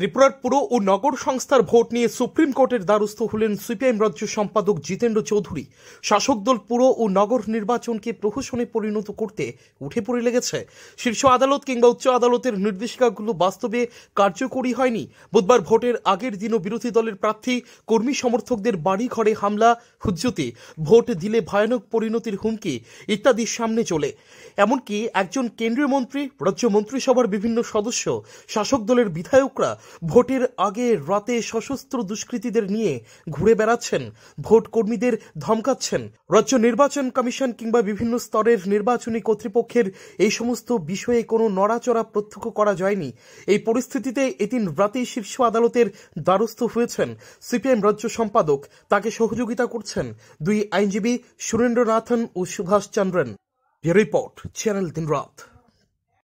ত্রিপুরার পুর ও নগর সংস্থার ভোট নিয়ে সুপ্রিম কোর্টের দ্বারস্থ হলেন সিপিআইএম রাজ্য সম্পাদক জিতেন্দ্র চৌধুরী শাসক দল পুর ও নগর নির্বাচনকে প্রহসনে পরিণত করতে উঠে পড়ে লেগেছে শীর্ষ আদালত কিংবা উচ্চ আদালতের নির্দেশিকাগুলো বাস্তবে কার্যকরী হয়নি বুধবার ভোটের আগের দিনও বিরোধী দলের প্রার্থী কর্মী সমর্থকদের বাড়ি ঘরে হামলা হুজ্জতি ভোট দিলে ভয়ানক পরিণতির হুমকি ইত্যাদি সামনে চলে এমনকি একজন কেন্দ্রীয় মন্ত্রী রাজ্য মন্ত্রিসভার বিভিন্ন সদস্য শাসক দলের বিধায়করা ভোটের আগে রাতে সশস্ত্র দুষ্কৃতীদের নিয়ে ঘুরে বেড়াচ্ছেন ভোট কর্মীদের ধমকাচ্ছেন রাজ্য নির্বাচন কমিশন কিংবা বিভিন্ন স্তরের নির্বাচনী কর্তৃপক্ষের এই সমস্ত বিষয়ে কোনো নড়াচড়া প্রত্যক্ষ করা যায়নি এই পরিস্থিতিতে এদিন রাতেই শীর্ষ আদালতের দ্বারস্থ হয়েছেন সিপিএম রাজ্য সম্পাদক তাকে সহযোগিতা করছেন দুই আইনজীবী সুরেন্দ্রনাথন ও সুভাষ চন্দ্রন রিপোর্ট চ্যানেল দিন রাত